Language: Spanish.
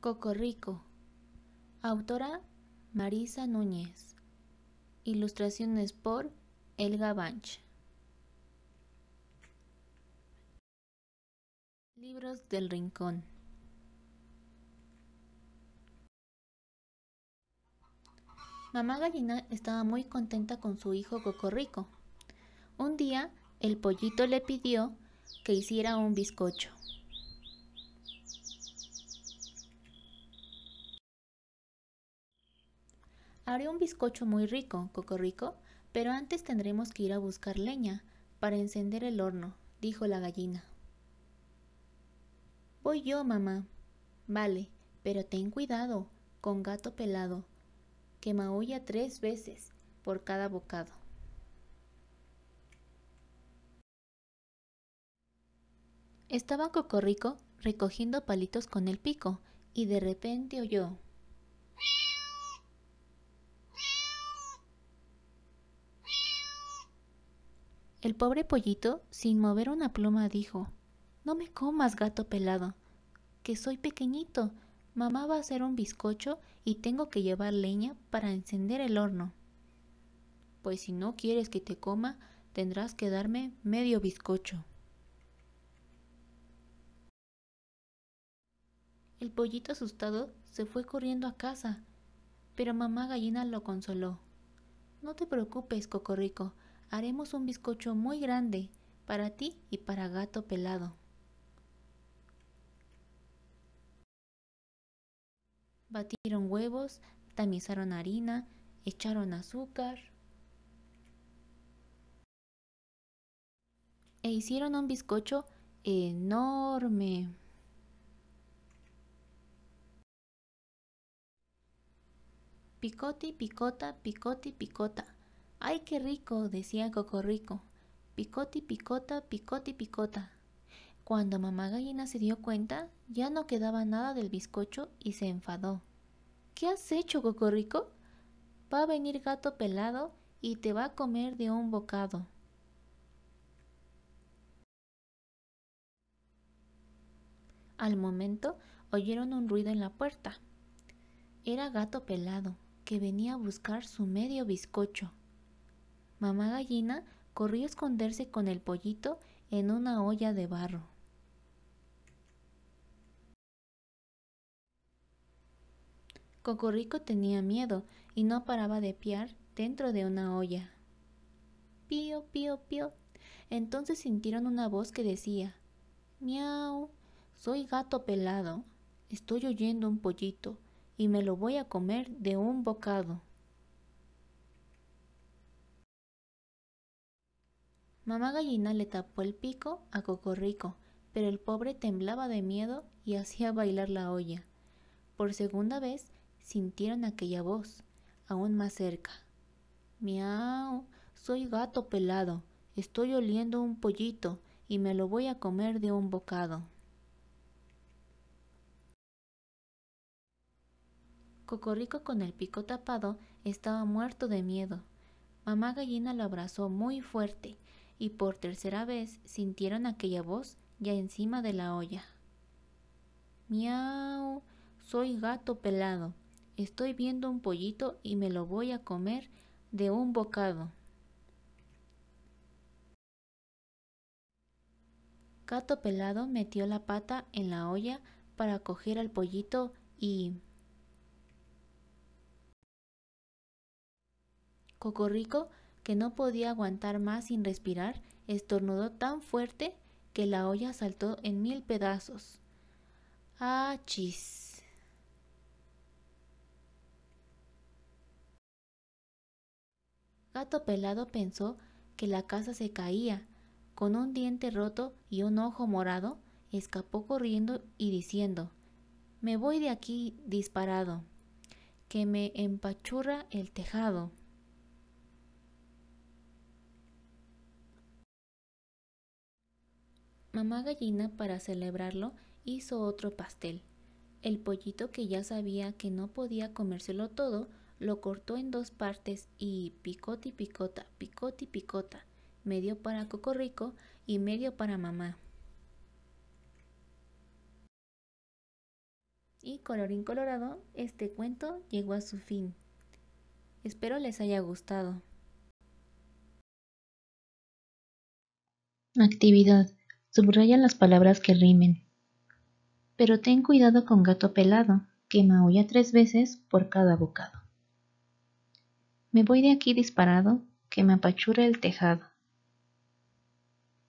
Cocorrico. Autora Marisa Núñez. Ilustraciones por Elga Banch. Libros del Rincón. Mamá gallina estaba muy contenta con su hijo Cocorrico. Un día, el pollito le pidió que hiciera un bizcocho. Haré un bizcocho muy rico, Cocorrico, pero antes tendremos que ir a buscar leña para encender el horno, dijo la gallina. Voy yo, mamá. Vale, pero ten cuidado con gato pelado, que maulla tres veces por cada bocado. Estaba Cocorrico recogiendo palitos con el pico y de repente oyó. El pobre pollito, sin mover una pluma, dijo, No me comas, gato pelado, que soy pequeñito. Mamá va a hacer un bizcocho y tengo que llevar leña para encender el horno. Pues si no quieres que te coma, tendrás que darme medio bizcocho. El pollito asustado se fue corriendo a casa, pero mamá gallina lo consoló. No te preocupes, Cocorrico, haremos un bizcocho muy grande para ti y para gato pelado. Batieron huevos, tamizaron harina, echaron azúcar e hicieron un bizcocho enorme. picote picota, picote picota. ¡Ay, qué rico! decía Cocorrico. Picote, picota, picote, picota. Cuando mamá gallina se dio cuenta, ya no quedaba nada del bizcocho y se enfadó. ¿Qué has hecho, Cocorrico? Va a venir gato pelado y te va a comer de un bocado. Al momento oyeron un ruido en la puerta. Era gato pelado, que venía a buscar su medio bizcocho. Mamá gallina corrió a esconderse con el pollito en una olla de barro. Cocorrico tenía miedo y no paraba de piar dentro de una olla. Pío, pío, pío. Entonces sintieron una voz que decía, Miau, soy gato pelado, estoy oyendo un pollito y me lo voy a comer de un bocado. Mamá gallina le tapó el pico a Cocorrico, pero el pobre temblaba de miedo y hacía bailar la olla. Por segunda vez sintieron aquella voz, aún más cerca. Miau, soy gato pelado, estoy oliendo un pollito y me lo voy a comer de un bocado. Cocorrico con el pico tapado estaba muerto de miedo. Mamá gallina lo abrazó muy fuerte y por tercera vez sintieron aquella voz ya encima de la olla. Miau, soy gato pelado. Estoy viendo un pollito y me lo voy a comer de un bocado. Gato pelado metió la pata en la olla para coger al pollito y... Cocorrico que no podía aguantar más sin respirar, estornudó tan fuerte que la olla saltó en mil pedazos. ¡Ah, chis! Gato Pelado pensó que la casa se caía. Con un diente roto y un ojo morado, escapó corriendo y diciendo, Me voy de aquí disparado, que me empachurra el tejado. Mamá gallina, para celebrarlo, hizo otro pastel. El pollito, que ya sabía que no podía comérselo todo, lo cortó en dos partes y picote y picota, picote y picota, medio para Cocorrico y medio para mamá. Y colorín colorado, este cuento llegó a su fin. Espero les haya gustado. Actividad Subraya las palabras que rimen. Pero ten cuidado con gato pelado, que maulla tres veces por cada bocado. Me voy de aquí disparado, que me apachura el tejado.